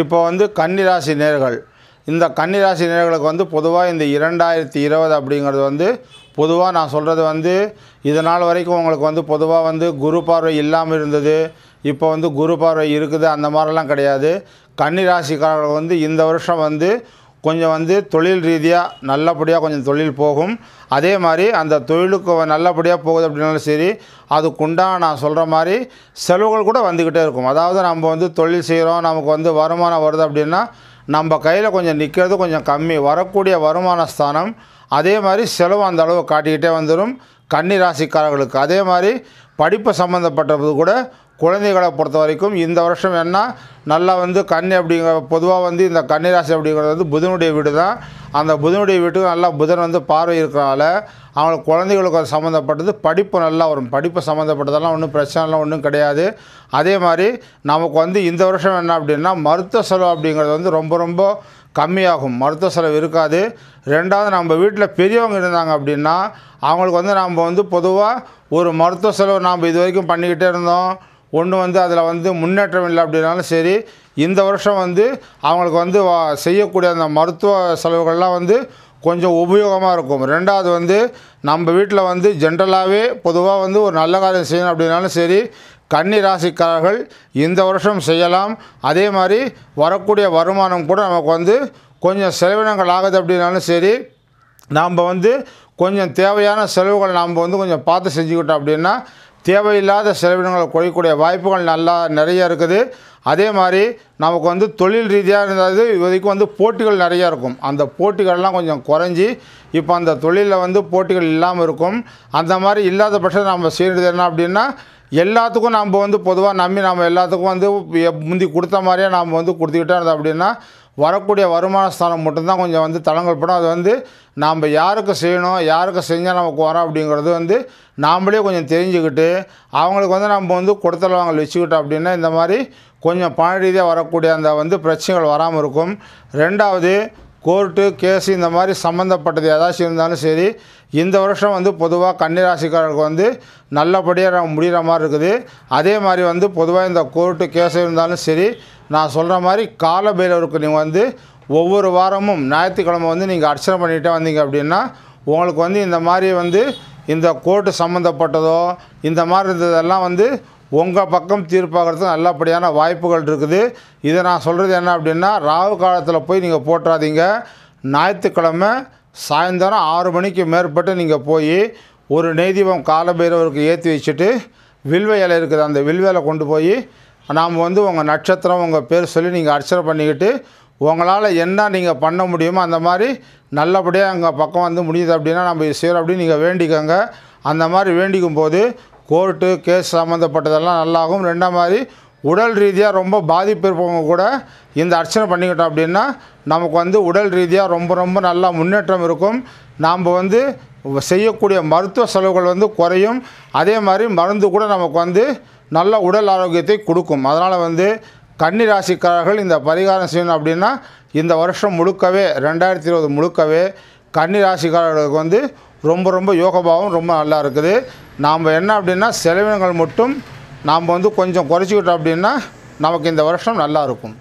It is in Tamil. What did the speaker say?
இப்போ வந்து கன்னிராசி நேர்கள் இந்த கன்னிராசி நேர்களுக்கு வந்து பொதுவாக இந்த இரண்டாயிரத்தி இருபது அப்படிங்கிறது வந்து பொதுவாக நான் சொல்கிறது வந்து இதனால் வரைக்கும் உங்களுக்கு வந்து பொதுவாக வந்து குரு பார்வை இல்லாமல் இருந்தது இப்போ வந்து குரு பார்வை இருக்குது அந்த மாதிரிலாம் கிடையாது கன்னிராசிக்காரர்கள் வந்து இந்த வருஷம் வந்து கொஞ்சம் வந்து தொழில் ரீதியாக நல்லபடியாக கொஞ்சம் தொழில் போகும் அதே மாதிரி அந்த தொழிலுக்கு நல்லபடியாக போகுது அப்படின்னாலும் சரி அதுக்குண்டான நான் சொல்கிற மாதிரி செலவுகள் கூட வந்துக்கிட்டே இருக்கும் அதாவது நம்ம வந்து தொழில் செய்கிறோம் நமக்கு வந்து வருமானம் வருது அப்படின்னா நம்ம கையில் கொஞ்சம் நிற்கிறது கொஞ்சம் கம்மி வரக்கூடிய வருமான ஸ்தானம் அதே மாதிரி செலவு அந்த அளவு காட்டிக்கிட்டே வந்துடும் கன்னி ராசிக்காரர்களுக்கு அதே மாதிரி படிப்பு சம்மந்தப்பட்டது கூட குழந்தைகளை பொறுத்த வரைக்கும் இந்த வருஷம் என்ன நல்லா வந்து கண் அப்படிங்கிற பொதுவாக வந்து இந்த கன்னிராசி அப்படிங்கிறது வந்து புதனுடைய வீடு தான் அந்த புதனுடைய வீட்டுக்கு நல்லா புதன் வந்து பார்வை இருக்கிறனால அவங்களுக்கு குழந்தைகளுக்கு அது சம்மந்தப்பட்டது படிப்பு நல்லா வரும் படிப்பு சம்மந்தப்பட்டதெல்லாம் ஒன்றும் பிரச்சனைலாம் ஒன்றும் கிடையாது அதே மாதிரி நமக்கு வந்து இந்த வருஷம் என்ன அப்படின்னா மருத்துவ செலவு அப்படிங்கிறது வந்து ரொம்ப ரொம்ப கம்மியாகும் மருத்துவ செலவு இருக்காது ரெண்டாவது நம்ம வீட்டில் பெரியவங்க இருந்தாங்க அப்படின்னா அவங்களுக்கு வந்து நாம் வந்து பொதுவாக ஒரு மருத்துவ செலவு நாம் இது வரைக்கும் பண்ணிக்கிட்டே இருந்தோம் ஒன்று வந்து அதில் வந்து முன்னேற்றம் இல்லை அப்படின்னாலும் சரி இந்த வருஷம் வந்து அவங்களுக்கு வந்து செய்யக்கூடிய அந்த மருத்துவ செலவுகள்லாம் வந்து கொஞ்சம் உபயோகமாக இருக்கும் ரெண்டாவது வந்து நம்ம வீட்டில் வந்து ஜென்ரலாகவே பொதுவாக வந்து ஒரு நல்ல காரியம் செய்யணும் அப்படின்னாலும் சரி கன்னி ராசிக்காரர்கள் இந்த வருஷம் செய்யலாம் அதே மாதிரி வரக்கூடிய வருமானம் கூட நமக்கு வந்து கொஞ்சம் செலவினங்கள் ஆகுது அப்படின்னாலும் சரி நாம் வந்து கொஞ்சம் தேவையான செலவுகள் நாம் வந்து கொஞ்சம் பார்த்து செஞ்சுக்கிட்டோம் அப்படின்னா தேவையில்லாத செலவினங்களை குறையக்கூடிய வாய்ப்புகள் நல்லா நிறைய இருக்குது அதே மாதிரி நமக்கு வந்து தொழில் ரீதியாக இருந்தது இதுவரைக்கும் வந்து போட்டிகள் நிறையா இருக்கும் அந்த போட்டிகள்லாம் கொஞ்சம் குறைஞ்சி இப்போ அந்த தொழிலில் வந்து போட்டிகள் இல்லாமல் இருக்கும் அந்த மாதிரி இல்லாத பட்சம் நம்ம செய்கிறது என்ன அப்படின்னா எல்லாத்துக்கும் நம்ம வந்து பொதுவாக நம்பி நம்ம எல்லாத்துக்கும் வந்து முந்தி கொடுத்த மாதிரியே நாம் வந்து கொடுத்துக்கிட்டே இருந்தோம் அப்படின்னா வரக்கூடிய வருமான ஸ்தானம் மட்டும்தான் கொஞ்சம் வந்து தளங்கள் படம் அது வந்து நாம் யாருக்கு செய்யணும் யாருக்கு செஞ்சால் நமக்கு வரோம் அப்படிங்கிறது வந்து நாம்ளே கொஞ்சம் தெரிஞ்சுக்கிட்டு அவங்களுக்கு வந்து நம்ம வந்து வாங்கல் வச்சுக்கிட்டோம் அப்படின்னா இந்த மாதிரி கொஞ்சம் பண ரீதியாக வரக்கூடிய அந்த வந்து பிரச்சனைகள் வராமல் இருக்கும் ரெண்டாவது கோர்ட்டு கேஸ் இந்த மாதிரி சம்மந்தப்பட்டது ஏதாச்சும் இருந்தாலும் சரி இந்த வருஷம் வந்து பொதுவாக கன்னிராசிக்காரருக்கு வந்து நல்லபடியாக முடிகிற மாதிரி இருக்குது அதே மாதிரி வந்து பொதுவாக இந்த கோர்ட்டு கேஸ் இருந்தாலும் சரி நான் சொல்கிற மாதிரி காலபைரவருக்கு நீங்கள் வந்து ஒவ்வொரு வாரமும் ஞாயிற்றுக்கிழமை வந்து நீங்கள் அர்ச்சனை பண்ணிகிட்டே வந்தீங்க அப்படின்னா உங்களுக்கு வந்து இந்த மாதிரி வந்து இந்த கோர்ட்டு சம்மந்தப்பட்டதோ இந்த மாதிரி இருந்ததெல்லாம் வந்து உங்கள் பக்கம் தீர்ப்பாகிறதுக்கு நல்லபடியான வாய்ப்புகள் இருக்குது இதை நான் சொல்கிறது என்ன அப்படின்னா ராகு காலத்தில் போய் நீங்கள் போட்டுறாதீங்க ஞாயிற்றுக்கிழமை சாயந்தரம் ஆறு மணிக்கு மேற்பட்டு நீங்கள் போய் ஒரு நெய்தீபம் காலபைரவருக்கு ஏற்றி வச்சுட்டு வில்வ இலை இருக்குது அந்த வில்வேலை கொண்டு போய் நாம் வந்து உங்கள் நட்சத்திரம் உங்கள் பேர் சொல்லி நீங்கள் அர்ச்சனை பண்ணிக்கிட்டு உங்களால் என்ன நீங்கள் பண்ண முடியுமோ அந்த மாதிரி நல்லபடியாக எங்கள் பக்கம் வந்து முடியுது அப்படின்னா நம்ம செய்கிறோம் அப்படின்னு நீங்கள் வேண்டிக்கோங்க அந்த மாதிரி வேண்டிக்கும் போது கோர்ட்டு கேஸ் சம்மந்தப்பட்டதெல்லாம் நல்லாகும் ரெண்டாம் மாதிரி உடல் ரீதியாக ரொம்ப பாதிப்பு இருப்பவங்க கூட இந்த அர்ச்சனை பண்ணிக்கிட்டோம் அப்படின்னா நமக்கு வந்து உடல் ரீதியாக ரொம்ப ரொம்ப நல்லா முன்னேற்றம் இருக்கும் நாம் வந்து செய்யக்கூடிய மருத்துவ செலவுகள் வந்து குறையும் அதே மாதிரி மருந்து கூட நமக்கு வந்து நல்ல உடல் ஆரோக்கியத்தை கொடுக்கும் அதனால் வந்து கன்னி ராசிக்காரர்கள் இந்த பரிகாரம் செய்யணும் அப்படின்னா இந்த வருஷம் முழுக்கவே ரெண்டாயிரத்தி இருபது முழுக்கவே கன்னி ராசிக்காரர்களுக்கு வந்து ரொம்ப ரொம்ப யோகபாவம் ரொம்ப நல்லா இருக்குது நாம் என்ன அப்படின்னா செலவினங்கள் மட்டும் நாம் வந்து கொஞ்சம் குறைச்சிக்கிட்டோம் அப்படின்னா நமக்கு இந்த வருஷம் நல்லாயிருக்கும்